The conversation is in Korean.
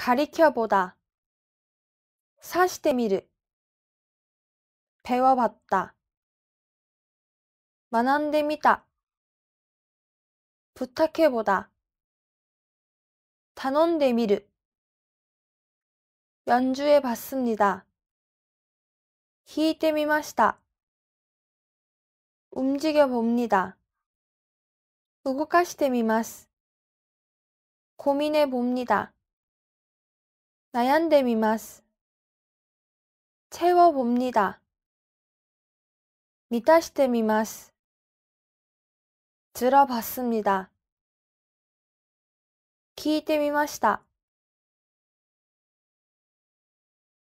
가리켜보다 사시てみる 배워봤다 学んでみた 부탁해보다 頼んでみる 연주해봤습니다. 弾いてみました. 움직여봅니다. 動かしてみます. 고민해봅니다. 悩んでみます。채워봅니 다。 満たしてみます。들어봤습니 다。 聞いてみました。